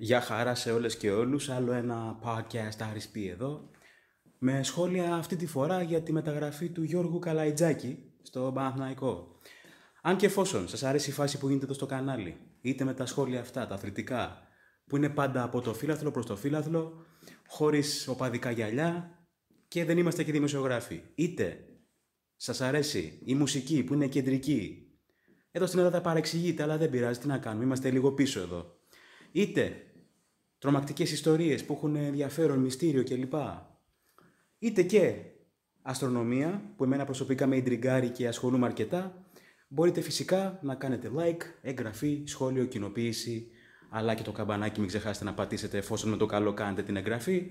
Γεια χαρά σε όλες και όλους, άλλο ένα podcast RSP εδώ με σχόλια αυτή τη φορά για τη μεταγραφή του Γιώργου Καλαϊτζάκη στο Παναθηναϊκό. Αν και εφόσον σας αρέσει η φάση που γίνεται εδώ στο κανάλι, είτε με τα σχόλια αυτά, τα αθλητικά, που είναι πάντα από το φύλαθλο προς το φύλαθλο, χωρίς οπαδικά γυαλιά και δεν είμαστε και δημοσιογράφοι. Είτε σας αρέσει η μουσική που είναι κεντρική, εδώ στην Ελλάδα παρεξηγείται, αλλά δεν πειράζει, τι να κάνουμε, είμαστε λίγο πίσω εδώ. Είτε τρομακτικές ιστορίες που έχουν ενδιαφέρον, μυστήριο κλπ. Είτε και αστρονομία, που εμένα προσωπικά με ιντριγκάρει και ασχολούμαι αρκετά, μπορείτε φυσικά να κάνετε like, εγγραφή, σχόλιο, κοινοποίηση, αλλά και το καμπανάκι μην ξεχάσετε να πατήσετε εφόσον με το καλό κάνετε την εγγραφή,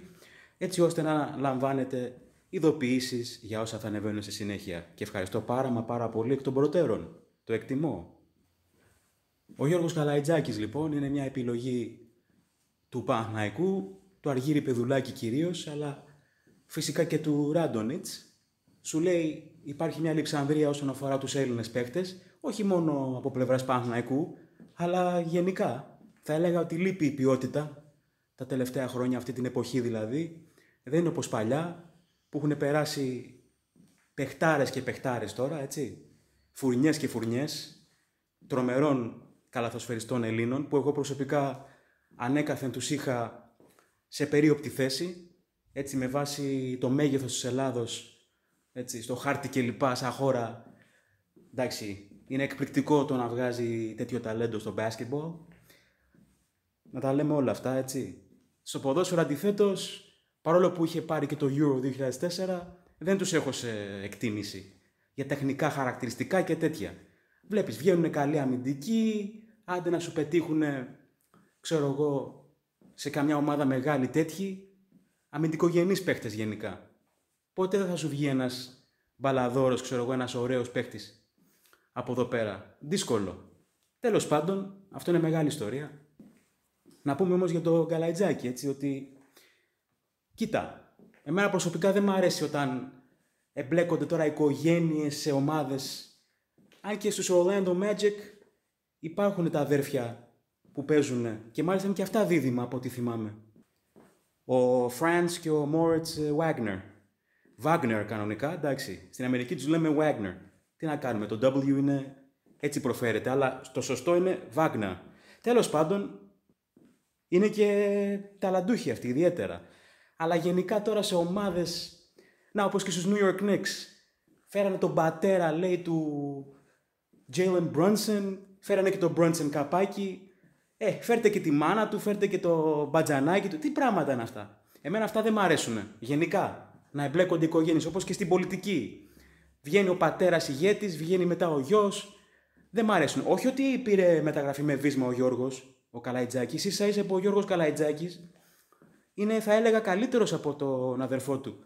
έτσι ώστε να λαμβάνετε ειδοποιήσεις για όσα θα ανεβαίνουν σε συνέχεια. Και ευχαριστώ πάρα μα πάρα πολύ εκ των προτέρων. Το εκτιμώ. Ο Γιώργος Καλαϊτζάκης λοιπόν είναι μια επιλογή του Παναϊκού, του Αργύρι Πεδουλάκη κυρίως, αλλά φυσικά και του Ράντονιτ. σου λέει υπάρχει μια λειψανδρία όσον αφορά τους Έλληνες παίχτε, όχι μόνο από πλευράς Παναϊκού, αλλά γενικά. Θα έλεγα ότι λείπει η ποιότητα τα τελευταία χρόνια, αυτή την εποχή δηλαδή. Δεν είναι όπως παλιά, που έχουν περάσει παιχτάρες και παιχτάρες τώρα, έτσι. Φουρνιές και φουρνιές τρομερών καλαθοσφαιριστών Ελλήνων, που εγώ προσωπικά ανέκαθεν τους είχα σε περίοπτη θέση, έτσι με βάση το μέγεθος της Ελλάδος, έτσι, στο χάρτη και λοιπά, σαν χώρα, εντάξει, είναι εκπληκτικό το να βγάζει τέτοιο ταλέντο στο μπάσκετμπολ. Να τα λέμε όλα αυτά, έτσι. Στο ποδόσφαιρο αντιθέτως, παρόλο που είχε πάρει και το Euro 2004, δεν τους έχω σε εκτίμηση για τεχνικά χαρακτηριστικά και τέτοια. Βλέπεις, βγαίνουν καλοί αμυντικοί, άντε να σου πετύχουν ξέρω εγώ, σε καμιά ομάδα μεγάλη τέτοιοι, αμυντικογενείς παίχτες γενικά. Πότε δεν θα σου βγει ένας μπαλαδόρος, ξέρω εγώ, ένας ωραίος παίχτης από εδώ πέρα. Δύσκολο. Τέλος πάντων, αυτό είναι μεγάλη ιστορία. Να πούμε όμως για το Γκαλαϊτζάκι, έτσι, ότι... Κοίτα, εμένα προσωπικά δεν μου αρέσει όταν εμπλέκονται τώρα οικογένειες σε ομάδες. Αν και στους Orlando Magic υπάρχουν τα αδέρφια που παίζουν και μάλιστα είναι και αυτά δίδυμα από ό,τι θυμάμαι. Ο Φραντς και ο Μόριτς Βάγνερ. Βάγνερ κανονικά, εντάξει. Στην Αμερική τους λέμε Βάγνερ. Τι να κάνουμε, το W είναι έτσι προφέρεται, αλλά το σωστό είναι Βάγνερ. Τέλος πάντων, είναι και ταλαντούχοι αυτοί ιδιαίτερα. Αλλά γενικά τώρα σε ομάδες, να όπως και στους New York Knicks, φέρανε τον πατέρα λέει του Jalen Brunson, φέρανε και τον Brunson καπάκι, ε, φέρτε και τη μάνα του, φέρτε και το μπατζανάκι του. Τι πράγματα είναι αυτά. Εμένα αυτά δεν μ' αρέσουν. Γενικά. Να εμπλέκονται οι οικογένειες, όπως και στην πολιτική. Βγαίνει ο πατέρας ηγέτης, βγαίνει μετά ο γιος. Δεν μ' αρέσουν. Όχι ότι πήρε μεταγραφή με βίσμα ο Γιώργος, ο Καλαϊτζάκης. σα είσαι που ο Γιώργος Καλαϊτζάκης είναι, θα έλεγα, καλύτερος από τον αδερφό του.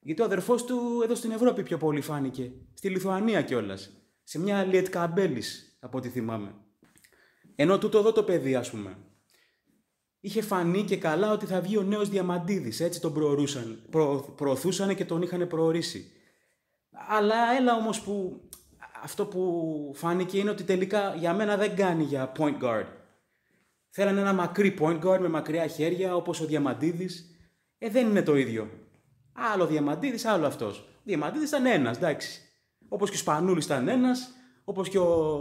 Γιατί ο αδερφός του εδώ στην Ευρώπη πιο πολύ φάνηκε. Στη Λιθουανία κιόλας. Σε μια Λιετ Καμπέλη, από ό,τι θυμάμαι. Ενώ τούτο εδώ το παιδί, ας πούμε, είχε φανεί και καλά ότι θα βγει ο νέος Διαμαντίδης. Έτσι τον προορούσαν, προ, προωθούσαν και τον είχαν προορίσει. Αλλά έλα όμως που αυτό που φάνηκε είναι ότι τελικά για μένα δεν κάνει για point guard. Θέλανε ένα μακρύ point guard με μακριά χέρια όπως ο Διαμαντίδης. Ε, δεν είναι το ίδιο. Άλλο Διαμαντίδης, άλλο αυτός. Ο Διαμαντίδης ήταν ένας, εντάξει. Όπως και ο Σπανούλης ήταν ένας, όπως και ο,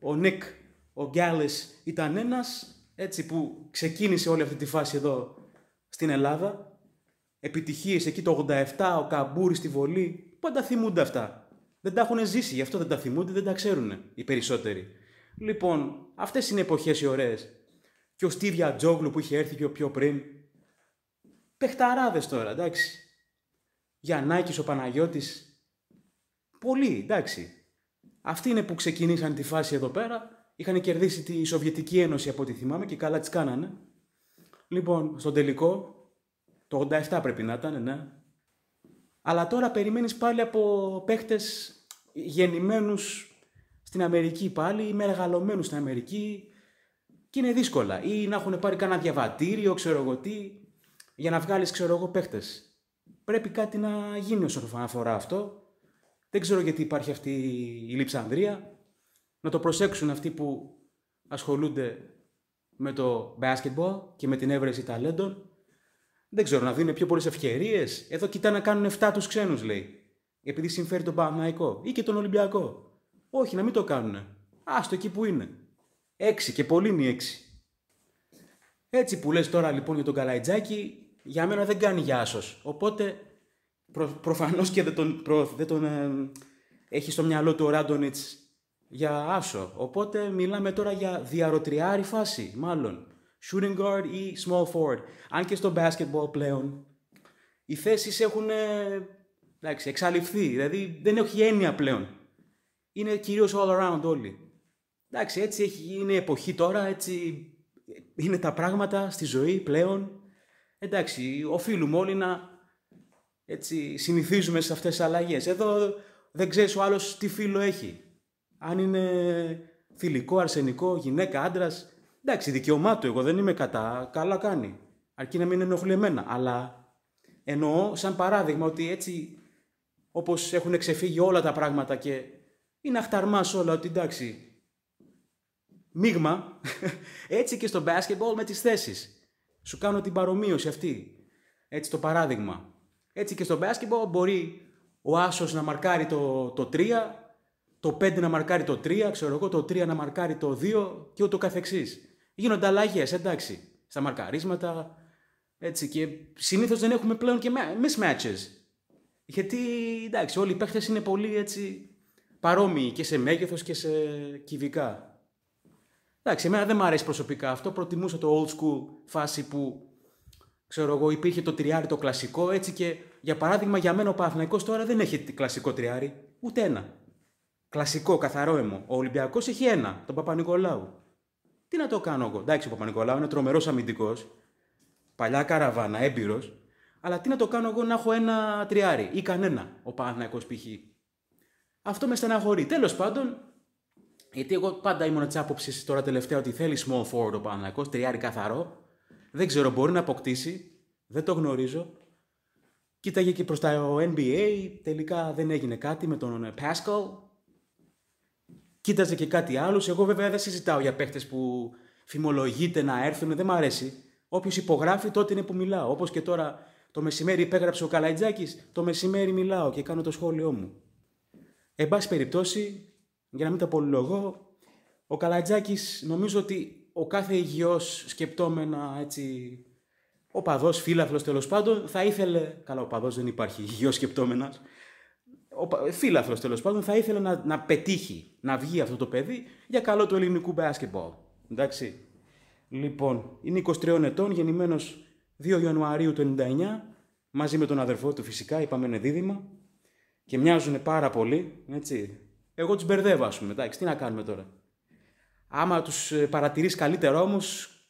ο Νίκ ο Γκιάλε ήταν ένας έτσι που ξεκίνησε όλη αυτή τη φάση εδώ στην Ελλάδα. Επιτυχίες εκεί το 87, ο Καμπούρη στη Βολή, πάντα θυμούνται αυτά. Δεν τα έχουν ζήσει, γι' αυτό δεν τα θυμούνται, δεν τα ξέρουν οι περισσότεροι. Λοιπόν, αυτές είναι εποχές οι ωραίες. Και ο Στίβια Τζόγλου που είχε έρθει και ο πιο πριν. Πεχταράδες τώρα, εντάξει. Γιαννάκης ο Παναγιώτης. Πολύ, εντάξει. Αυτοί είναι που ξεκινήσαν τη φάση εδώ πέρα Είχαν κερδίσει τη Σοβιετική Ένωση από ό,τι θυμάμαι και καλά τις κάνανε. Λοιπόν, στον τελικό, το 87 πρέπει να ήταν, ναι. Αλλά τώρα περιμένεις πάλι από παίχτες γεννημένους στην Αμερική πάλι ή μεγαλωμένους στην Αμερική και είναι δύσκολα. Ή να έχουν πάρει κανένα διαβατήριο, ξέρω εγώ τι, για να βγάλεις, ξέρω εγώ, παίχτες. Πρέπει κάτι να γίνει όσον αφορά αυτό. Δεν ξέρω γιατί υπάρχει αυτή η λειψανδρία να το προσέξουν αυτοί που ασχολούνται με το basketball και με την έβρεση ταλέντων. Δεν ξέρω, να δίνουν πιο πολλές ευκαιρίες. Εδώ κοιτά να κάνουν 7 τους ξένους, λέει. Επειδή συμφέρει τον Παναϊκό ή και τον Ολυμπιακό. Όχι, να μην το κάνουν. Άστο εκεί που είναι. Έξι και πολύ είναι έξι. Έτσι που λες τώρα λοιπόν για τον Καλαϊτζάκη, για μένα δεν κάνει για άσος. Οπότε προ, προφανώς και δεν τον, προ, δεν τον ε, έχει στο μυαλό του ο Ράντονιτς για άσο. Οπότε μιλάμε τώρα για διαρροτριάρη φάση, μάλλον. Shooting guard ή small forward. Αν και στο basketball πλέον, οι θέσεις έχουν ε, εντάξει, εξαλειφθεί. Δηλαδή δεν έχει έννοια πλέον. Είναι κυρίως all around όλοι. Εντάξει, έτσι έχει, είναι η εποχή τώρα, έτσι είναι τα πράγματα στη ζωή πλέον. Εντάξει, οφείλουμε όλοι να έτσι, συνηθίζουμε σε αυτές τις αλλαγές. Εδώ δεν ξέρεις ο άλλος τι φίλο έχει αν είναι θηλυκό, αρσενικό, γυναίκα, άντρας. Εντάξει, δικαιωμά εγώ δεν είμαι κατά, καλά κάνει. Αρκεί να μην ενοχλεί εμένα. Αλλά εννοώ σαν παράδειγμα ότι έτσι όπως έχουν ξεφύγει όλα τα πράγματα και είναι αχταρμά όλα, ότι εντάξει, μίγμα έτσι και στο μπάσκετμπολ με τις θέσεις. Σου κάνω την παρομοίωση αυτή. Έτσι το παράδειγμα. Έτσι και στο μπάσκετμπολ μπορεί ο άσος να μαρκάρει το, το το 5 να μαρκάρει το 3, ξέρω εγώ, το 3 να μαρκάρει το 2 και ούτω καθεξής. Γίνονται αλλαγές, εντάξει, στα μαρκαρίσματα, έτσι και συνήθως δεν έχουμε πλέον και mismatches. Γιατί εντάξει, όλοι οι παίχτε είναι πολύ έτσι παρόμοιοι και σε μέγεθος και σε κυβικά. Εντάξει, εμένα δεν μου αρέσει προσωπικά αυτό. Προτιμούσα το old school φάση που ξέρω εγώ, υπήρχε το τριάρι το κλασικό. Έτσι και για παράδειγμα, για μένα ο Παναθηναϊκός τώρα δεν έχει κλασικό τριάρι. Ούτε ένα. Κλασικό, καθαρό αιμό. Ο Ολυμπιακός έχει ένα, τον Παπα-Νικολάου. Τι να το κάνω εγώ. Εντάξει, ο Παπα-Νικολάου είναι τρομερός αμυντικός. Παλιά καραβάνα, έμπειρος. Αλλά τι να το κάνω εγώ να έχω ένα τριάρι ή κανένα ο Παναθηναϊκός π.χ. Αυτό με στεναχωρεί. Τέλος πάντων, γιατί εγώ πάντα ήμουν της άποψης τώρα τελευταία ότι θέλει small forward ο Παναθυναϊκό, τριάρι καθαρό. Δεν ξέρω, μπορεί να αποκτήσει. Δεν το γνωρίζω. Κοίταγε και προς τα NBA. Τελικά δεν έγινε κάτι με τον Pascal κοίταζε και κάτι άλλο. Εγώ βέβαια δεν συζητάω για παίχτες που φημολογείται να έρθουν, δεν μ' αρέσει. Όποιος υπογράφει, τότε είναι που μιλάω. Όπως και τώρα το μεσημέρι υπέγραψε ο Καλαϊτζάκης, το μεσημέρι μιλάω και κάνω το σχόλιο μου. Εν πάση περιπτώσει, για να μην τα πολυλογώ, ο Καλατζάκη νομίζω ότι ο κάθε υγιός σκεπτόμενα έτσι. Ο παδός, φίλαθλος τέλος πάντων, θα ήθελε. Καλά, ο παδός δεν υπάρχει Υγιός σκεπτόμενας φίλαθρος τέλος πάντων, θα ήθελε να, να πετύχει, να βγει αυτό το παιδί για καλό του ελληνικού μπάσκετμπολ. Εντάξει. Λοιπόν, είναι 23 ετών, γεννημένος 2 Ιανουαρίου του 99, μαζί με τον αδερφό του φυσικά, είπαμε είναι δίδυμα. Και μοιάζουν πάρα πολύ, έτσι. Εγώ τους μπερδεύω, ας πούμε, εντάξει, τι να κάνουμε τώρα. Άμα τους ε, παρατηρείς καλύτερα όμως,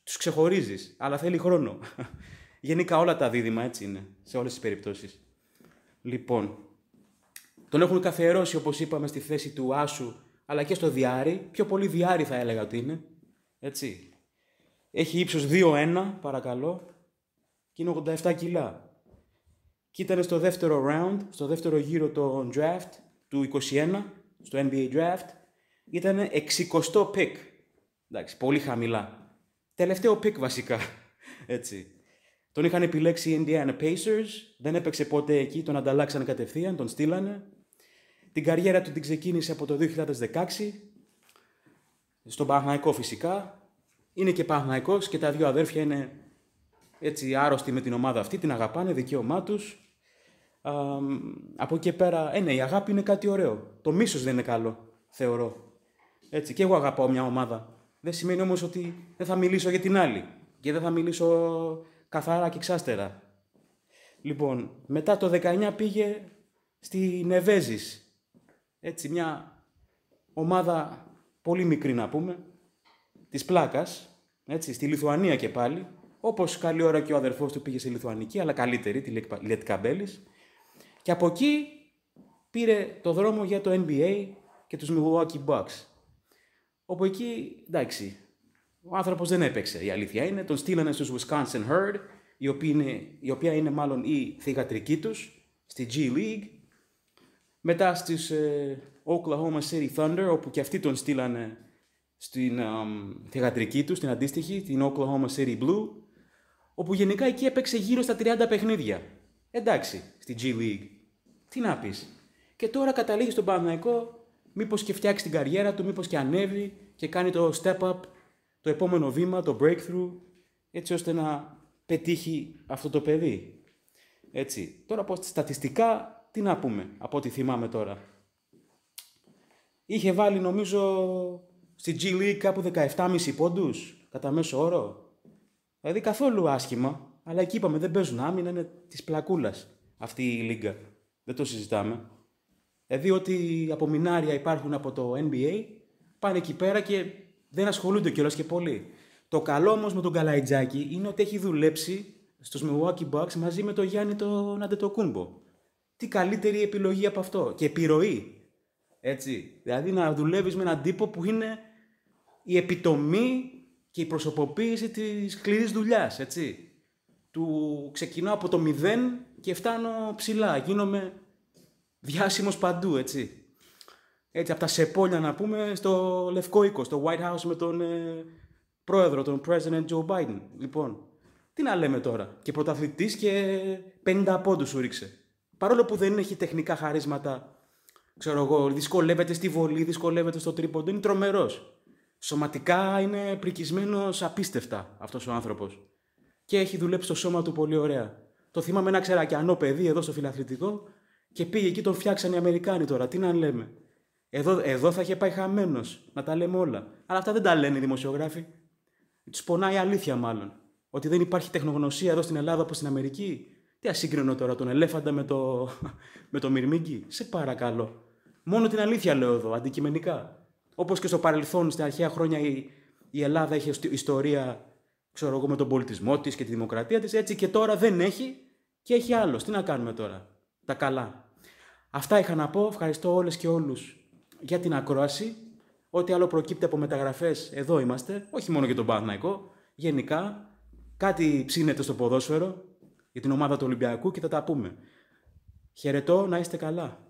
του ξεχωρίζεις, αλλά θέλει χρόνο. Γενικά όλα τα δίδυμα έτσι είναι, σε όλες τις περιπτώσεις. Λοιπόν, τον έχουν καθιερώσει, όπως είπαμε, στη θέση του Άσου, αλλά και στο Διάρη. Πιο πολύ Διάρη θα έλεγα ότι είναι. Έτσι. Έχει ύψος 2-1, παρακαλώ. Και είναι 87 κιλά. Και ήταν στο δεύτερο round, στο δεύτερο γύρο του draft του 21, στο NBA draft. Ήταν 60 pick. Εντάξει, πολύ χαμηλά. Τελευταίο pick βασικά. Έτσι. Τον είχαν επιλέξει οι Indiana Pacers, δεν έπαιξε ποτέ εκεί, τον ανταλλάξαν κατευθείαν, τον στείλανε. Την καριέρα του την ξεκίνησε από το 2016, στον Παναϊκό φυσικά. Είναι και Παναϊκό και τα δύο αδέρφια είναι έτσι άρρωστοι με την ομάδα αυτή, την αγαπάνε, δικαίωμά τους. από εκεί πέρα, ε, ναι, η αγάπη είναι κάτι ωραίο. Το μίσος δεν είναι καλό, θεωρώ. Έτσι, και εγώ αγαπάω μια ομάδα. Δεν σημαίνει όμως ότι δεν θα μιλήσω για την άλλη. Και δεν θα μιλήσω καθαρά και ξάστερα. Λοιπόν, μετά το 19 πήγε στη Νεβέζης, έτσι μια ομάδα πολύ μικρή να πούμε, της πλάκας, έτσι, στη Λιθουανία και πάλι, όπως καλή ώρα και ο αδερφός του πήγε στη Λιθουανική, αλλά καλύτερη, τη Λιέτ Καμπέλης, και από εκεί πήρε το δρόμο για το NBA και τους Milwaukee Bucks. Όπου εκεί, εντάξει, ο άνθρωπος δεν έπαιξε, η αλήθεια είναι, τον στείλανε στους Wisconsin Herd, η οποία είναι, η οποία είναι μάλλον η θηγατρική τους, στη G League, μετά στις ε, Oklahoma City Thunder, όπου και αυτοί τον στείλανε στην θεατρική του, στην αντίστοιχη, την Oklahoma City Blue, όπου γενικά εκεί έπαιξε γύρω στα 30 παιχνίδια. Εντάξει, στη G League. Τι να πεις. Και τώρα καταλήγει στον Παναγικό, μήπως και φτιάξει την καριέρα του, μήπως και ανέβει και κάνει το step up, το επόμενο βήμα, το breakthrough, έτσι ώστε να πετύχει αυτό το παιδί. Έτσι. Τώρα, πως στατιστικά τι να πούμε, από ό,τι θυμάμαι τώρα. Είχε βάλει νομίζω στη G League κάπου 17,5 πόντους κατά μέσο όρο. Δηλαδή καθόλου άσχημα, αλλά εκεί είπαμε δεν παίζουν άμυνα, είναι της πλακούλας αυτή η Λίγκα. Δεν το συζητάμε. Ε, δηλαδή ότι απομεινάρια υπάρχουν από το NBA, πάνε εκεί πέρα και δεν ασχολούνται κιόλας και πολύ. Το καλό όμως, με τον Καλαϊτζάκη είναι ότι έχει δουλέψει στους Milwaukee Bucks μαζί με τον Γιάννη τον Αντετοκούμπο τι καλύτερη επιλογή από αυτό. Και επιρροή. Έτσι. Δηλαδή να δουλεύεις με έναν τύπο που είναι η επιτομή και η προσωποποίηση της σκληρής δουλειάς. Έτσι. Του ξεκινάω από το μηδέν και φτάνω ψηλά. Γίνομαι διάσημος παντού. Έτσι. Έτσι, από τα σεπόλια να πούμε στο Λευκό Οίκο, στο White House με τον ε, πρόεδρο, τον President Joe Biden. Λοιπόν, τι να λέμε τώρα. Και πρωταθλητής και 50 πόντους σου ρίξε παρόλο που δεν έχει τεχνικά χαρίσματα, ξέρω εγώ, δυσκολεύεται στη βολή, δυσκολεύεται στο τρίποντο, είναι τρομερός. Σωματικά είναι πρικισμένος απίστευτα αυτός ο άνθρωπος. Και έχει δουλέψει το σώμα του πολύ ωραία. Το θυμάμαι ένα ξερακιανό παιδί εδώ στο φιλαθλητικό και πήγε εκεί, τον φτιάξαν οι Αμερικάνοι τώρα. Τι να λέμε. Εδώ, εδώ θα είχε πάει χαμένος. Να τα λέμε όλα. Αλλά αυτά δεν τα λένε οι δημοσιογράφοι. Τους πονάει η αλήθεια μάλλον. Ότι δεν υπάρχει τεχνογνωσία εδώ στην Ελλάδα όπως στην Αμερική. Τι ασύγκρινο τώρα τον ελέφαντα με το, με το μυρμήγκι. Σε παρακαλώ. Μόνο την αλήθεια λέω εδώ, αντικειμενικά. Όπως και στο παρελθόν, στα αρχαία χρόνια, η, η Ελλάδα είχε ιστορία ξέρω εγώ, με τον πολιτισμό της και τη δημοκρατία της. Έτσι και τώρα δεν έχει και έχει άλλος. Τι να κάνουμε τώρα. Τα καλά. Αυτά είχα να πω. Ευχαριστώ όλες και όλους για την ακρόαση. Ό,τι άλλο προκύπτει από μεταγραφές, εδώ είμαστε. Όχι μόνο για τον Παναγικό. Γενικά, κάτι ψήνεται στο ποδόσφαιρο για την ομάδα του Ολυμπιακού και θα τα πούμε. Χαιρετώ, να είστε καλά.